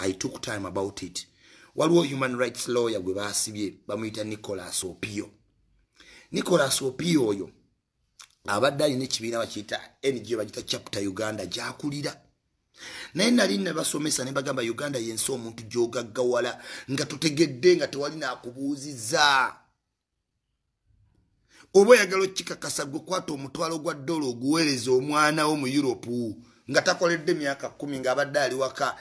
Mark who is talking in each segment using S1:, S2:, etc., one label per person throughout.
S1: i took time about it waliwo human rights lawyer gwe baasibye bamuyita nicolas opio nicolas opio oyo abadde alina ekibiina bakiyita ngo bakiyita chapte uganda gyakulira naye nali nabasomesa ne bagamba uganda yensi omuntu gyogaggawala nga totegedde nga tewali naakubuuziza oba oyagala okikakasa gwekwata omutwalo gwa ddola oguweereza omwanawo mu europe nga takoledde emyaka kumi ngaabadde ali waka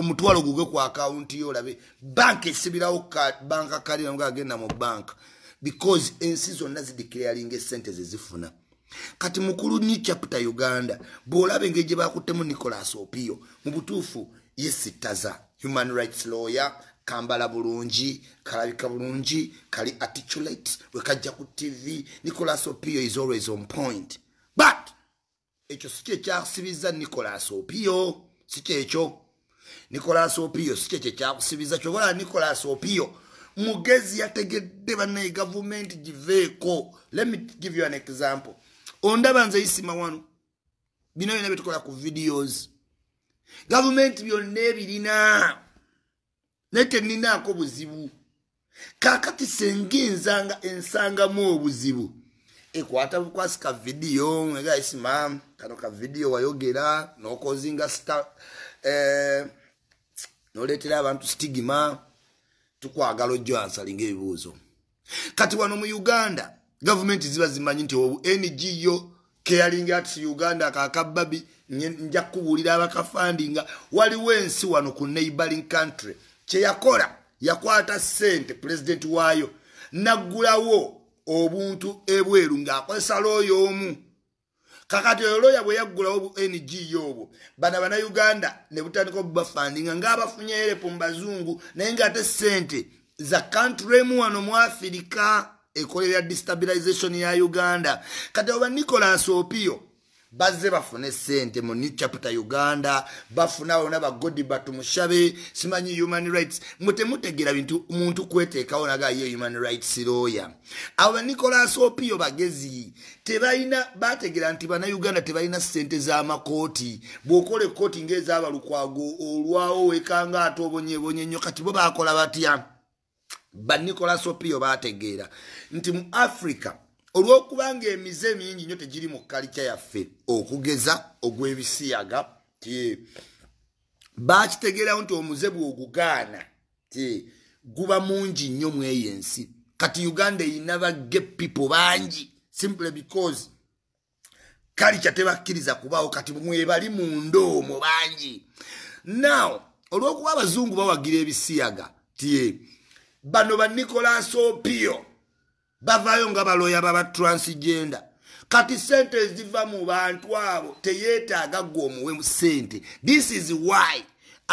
S1: omutwalo guge ku akawunti yo olabe banka esibirawo banka kalina ngaagenda mu banka because ensi zonna zidikiraringa esente zezifuna kati mukulu ni chapta uganda bwolaba engeri gye bakuttemu nicolas opio mu butuufu yesitaza human rights lawyer kambala bulungi kalabika bulungi kali articulate wekajja ku tv nicolas opio is always on point ekyo sikyo ekyakusibiza nicolas opio sikyo ekyo nicolas opio sikyo ekyo ekyakusibiza kyobola nicolas opio mugezi yategedde banaye gavumenti giveeko letmi give you an example ondaba nze isima wano bino byona byetukola ku videos gavumenti byonna ebirina naye teninaako buzibu kakati senginzanga ensangamu obuzibu ekwata bukwasi ka vidiyo nga isima kano ka vidiyo wayogera nokozinga sta eh, noletera abantu stigma tukwagala ojjo ansalinga ebibuuzo kati wano mu uganda gavumenti ziba zimanyi nti ngo caring arts uganda kakababi nja kubuulira abakafandinga waliwo ensi wano ku neighboring country kyeyakola yakwata sente pulezidenti waayo naggulawo obuntu ebweru ng'akozesa looyo omu kakati oyo looya bwe yaggulawo obu ng obwo bana bannayuganda ne butandika obubafandinga ng'abafunye erepo mu bazungu naye ng'ate sente za kantremu wano mu afirika ekola erya distabilization ya uganda kati oba nicolas opio bazze bafune essente mu new chapter uganda bafuna ona bagodi batu mushabe simanyi human rights mutemutegera bintu muntu kweteekawo nagaiyo human rights lawyer awa nicolas opio bagezi tebalina bategera nti bannayuganda tebalina ssente z'amakooti bw'okola ekkooti ng'ezaabalukwago olwawo wekanga ate obonyebonye nnyo kati bo baakola batya banicolas opio baategeera nti mu africa olwokuba nga emize mingi nyo tegiri mu kalica yaffe okugeza ogwebisiyaga ti bakitegerawo nti omuze bwogugaana ti guba mungi nnyo mweyo ensi kati uganda eyina bagge people bangi simple because kalica tebakkiriza kubaawo kati mwebali munda omwo bangi now olwokuba abazungu bawagira ebisiyaga ti bano banicolas opio bavaayo nga baloya baba transgender kati sente eziva mu bantu abo teyeetaaga gwe omuwemu sente this is why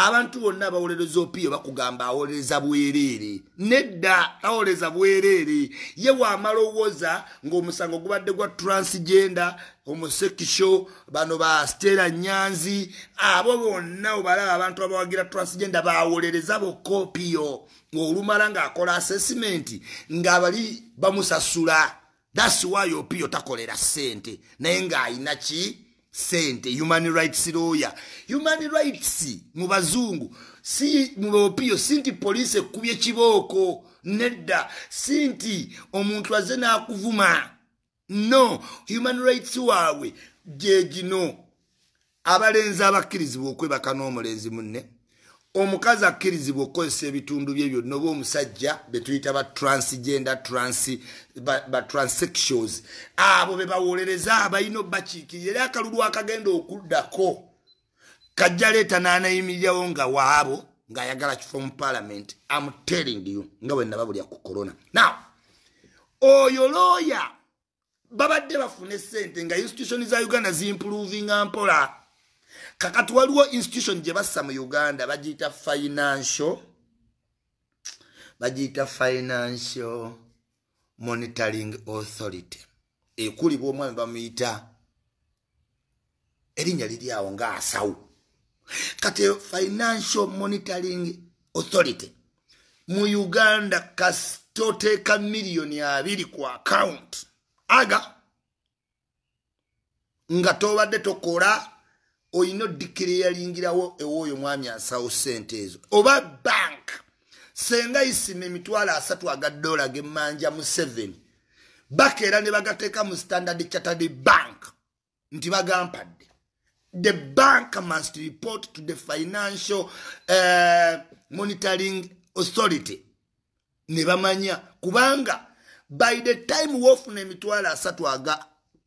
S1: abantu bonna abawolereza opiyo bakugamba awolereza bwereere nedda awolereza bwereere ye waamalowooza ngaomusango gubadde gwa transgenda omusekisho bano ba stera nyanzi abo bonna obalaba abantu abawagira transgenda bawolereza bokka opiyo ngaolumala ng'akola assessment ngaabali bamusasula thats why opiyo takolera ssente naye ng'ayina ki sente human rights lawyer human rights mu bazungu si mu bopiyo si nti poliisi ekkubye kibooko nedda si nti omuntu aze n'akuvuma no human rights waabwe gye gino abalenzi abakkirizibwa okwebaka n'omulenzi munne no. omukazi akkirizibwa okukozesa ebitundu bye byonna oba omusajja betuyita ba transgender trans ba transsexuals abo be bawolereza abalina obakiikirira era akalulu akagenda okuddako kajja leeta n'anayimirirawo nga waabo ng'ayagala kifo mu palamenti amutering you nga bwe nababulya ku korona now oyo looya babadde bafune sente nga institution za uganda zimpruvinga mpola kakati waliwo institution gye bassa mu uganda bagiyita financial bagiyita financial monitoring authority ekuliba omwami bamuyita erinnya liryawo ngaasawo kati financial monitoring authority mu uganda kasitoteeka miliyoni abiri ku account aga nga tobadde tokola olina odikiri eyalingirawo ewooyo omwami ansawo ssente ezo oba bank senga isima emitwalo asatu aga dola gemmanja mu seven bakeera ne bagateeka mu standard chatterd bank nti bagampadde the bank must report to the financial uh, monitoring authority ne bamanya kubanga by the time woofuna emitwalo asatu aga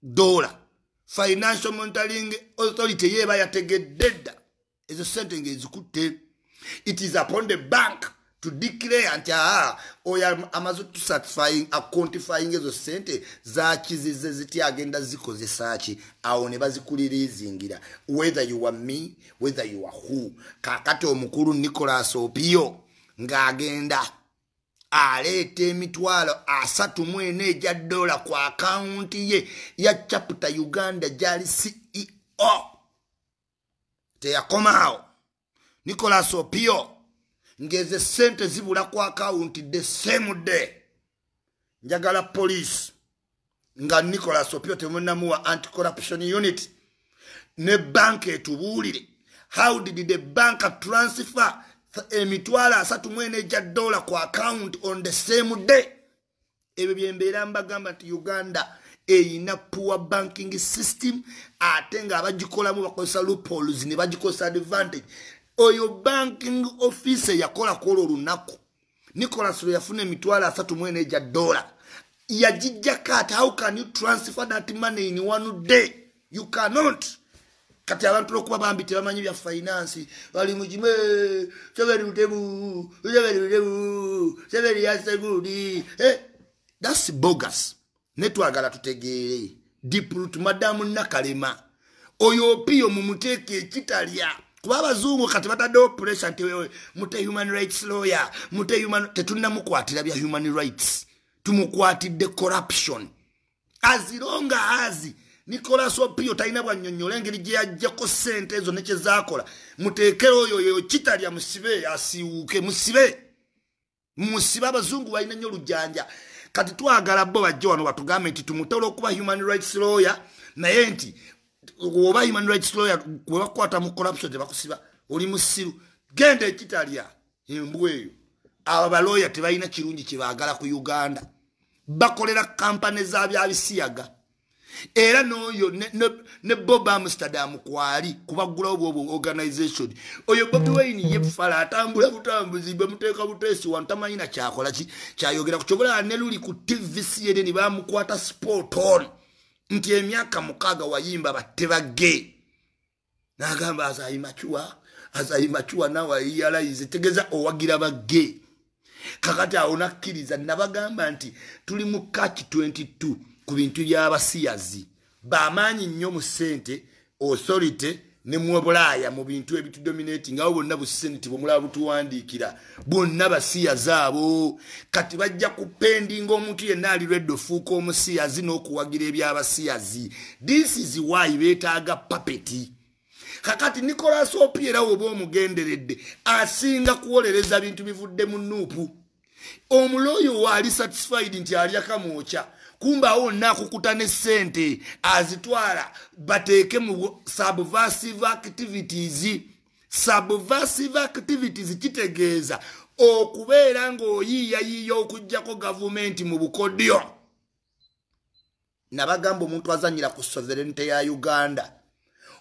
S1: dola financial monitoring authority yeba yategedde dda ezo sente ngaezikutte it is upon the bank to declare nti aa oyo amaze otusatisfying acontifying ezo sente zakizize ziti agenda zikozesa ki awo ne bazikulira ezingira whether you are me whether you are who kakati omukulu nicolas opio ng'agenda aleeta emitwalo asatu mwena egya dola ku akawunti ye ya chapta uganda gyali ceo teyakomaawo nicolas opio ngeze sente zibula ku akawunti the same day njagala police nga nicolas opio temunamuwa anticorruption unit ne banka etubuulire how did the banka transfer emitwalo asatu mwene ejja dola ku account on the same day ebyo byembeera mbagamba nti uganda eyina power banking system ate ngaabagikolamu bakozesa lupols ne bagikozesa advantage oyo banking office yakolakola olunaku nicolas lwe yafuna emitwalo asatu mwene ejja dola yagijjako ate how can you transfer that money in one day you cannot kati abantu lwokuba bambi tebamanyi bya finansi bali mukime severi mutemu severi mutemu severi yasegudi eh, thats bogas netwagala tutegeere diprut madamu nakalema oyopiyo mumuteeka ekitalya kuba abazungu kati bataddewo pressa nti mute human rights lawyer mute human tetunnamukwatira bya human rights tumukwatidde corruption azironga azi, longa, azi. nicolas opio talina bwannyonnyola engeri gye yaggyako ssente ezo ne kyezaakola muteekere oyo yo kitalya musibe asiwuuke musibe musibe abazungu balina nnyo olujjanja kati twagala bo bajje wano batugambe nti tumutala okuba human rights lawyer naye nti oba human rights lawyer we bakwata mu corruption tebakusiba oli musiru genda ekitalya embwa eyo abo abalawyer tebalina kirungi kye baagala ku uganda bakolera kampani za bya bisiyaga era n'oyo ne bob amsterdam kwali kubaggulawo bwobwo organization oyo bobi waini yefala atambula butambuzi bamuteeka butesi wantu tamanyina kyakola ki kyayogera ku kyobola ne luli ku tvcn ne bamukwata sport on nti emyaka mukaaga wayimba battebage n'agamba azayimakiwa azayimakiwa nawayiyalayize tegeza owagira bagge kakati awo nakkiriza nabagamba nti tuli mu kaki 22 ku bintu by'abasiyazi bamaanyi nnyo mu ssente authority ne mu bulaaya mu bintu ebitudominating awo bonna busente bwemulaba butuwandiikira bonna basiyazi abo kati bajja kupendinga omuntu yenna aliredde ofuuka omusiyazi n'okuwagira ebyabasiyazi this is why beetaaga papeti kakati nicolas opierawe oba omugenderedde asinga kuwolereza bintu bivudde mu nuupu omuloyo wo ali satisfied nti alyakamwokya kumbawo nakukuta ne sente azitwala bateeke mu subversive activities subversive activities kitegeeza okubeera ng'oyiiyayiiya okugjako gavumenti mu bukodyo nabagamba omuntu azanyira ku soverente ya uganda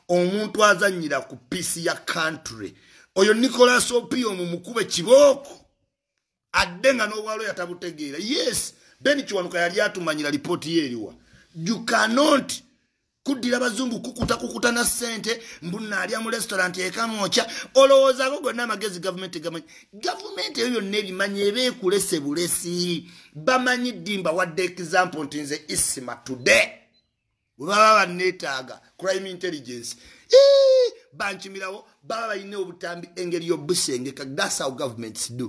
S1: omuntu azanyira ku piece ya country oyo nicolas opiomu mukube kibooko adde nga n'obwalo yatabutegeera yes ben kiwanuka yali atumanyira lipooti yeeriwa jukanot kuddira bazungu kukuta kukuta na ssente mbunaalya mu restaurant ekamwokya olowoozaako gonna amagezi gavumenti egamanyi gavumenti eyo yonna ebimanyi ebeekulese bulesi bamanyi ddimba wadde example nti nze isima tude bwe baba banneetaaga crime intelligence bankimirawo baba bayine obutambi engeri yobusengeka dasa gavumentsdo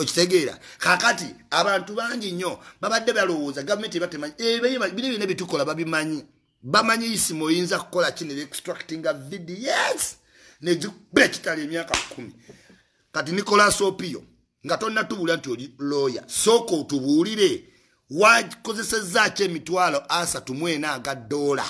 S1: okitegeera kakati abantu bangi nnyo babadde balowooza gavumenti ebatemanyibiri eh, bina bitukola babimanyi bamanyi isimu oyinza kukola ki nebextractinga vidiyes negikuba ekitala emyaka kumi kati nicolas opio nga tonatubuulira nti oli lawyer sooka otubuulire wakozesezaaki emitwalo asatu mwenaaga dola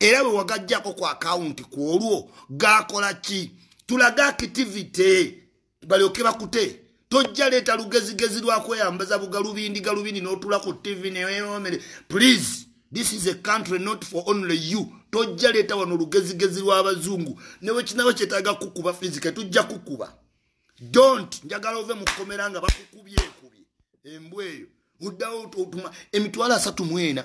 S1: era bwe wagajjako ku akawunti kwolwo gakola ki tulaga activity balyoke bakute tojja leeta lugezigezi lwakweyambaza bugalubindi galubindi n'otula ku tv neweyomere please this is a country not for only you tojja leeta wano lugezigezi lw'abazungu newekinawe kyetaaga kukuba fizika tujja kukuba dont njagala ove mukomera nga bakukubye ekubye embw eyo oddawo otuma emitwalo asatu mwena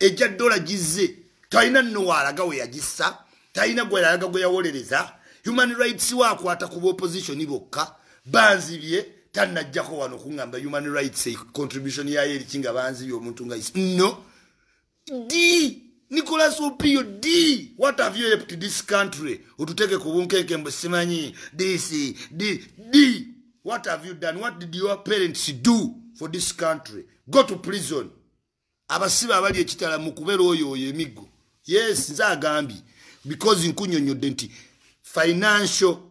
S1: ejja dola gize talina nowaalaga we yagisa talina gwealaga gwe yawolereza human rights wakwata kuba opositioni bokka banzibye tanajjako wano kungamba human rights contribution yayo eriki nga banzibye omuntu nga isi no d nicolas opio d what have you helped this country otuteke ku bunkenke mbwe simanyi dc d d what have you done what did your parents do for this country go to prison abasibe abali ekitala mukubeera oyo oyo emiggo yes nze agambye because nkunyonyodde nti financial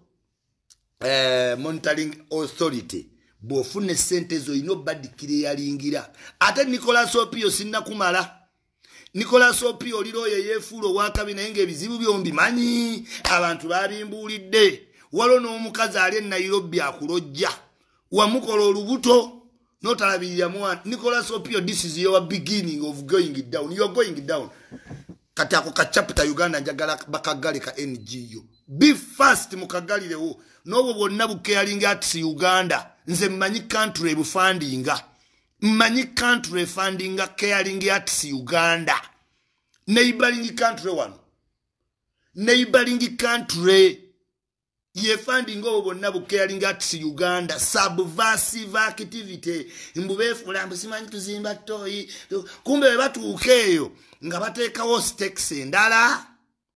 S1: Eh, monitoring authority bw'ofuna esente ezo olina obadikira eyalingira ate nicolas opio sinnakumala nicolas opio oliroyo eyefuula owakabi naye ngaebizibu byombimanyi abantu babimbuulidde walo n'omukazi ali e nairobi akulojja wamukola olubuto notalabiriramuwana nicolas opio this is your beginning of going down your going down kati ako kachapta uganda njagala bakagale ka ngo be fast mukagalirewo n'obwo bwonna bucaring arts uganda nze mmanyi country ebufandinga mmanyi country efandinga caring arts uganda neighboring country wano neighboring country yefandinga obwo bwonna bucaring arts uganda subversive activity mbubefulambu simanyi tuzimba toyi kumbe bebatuuka eyo nga bateekawo stakes endala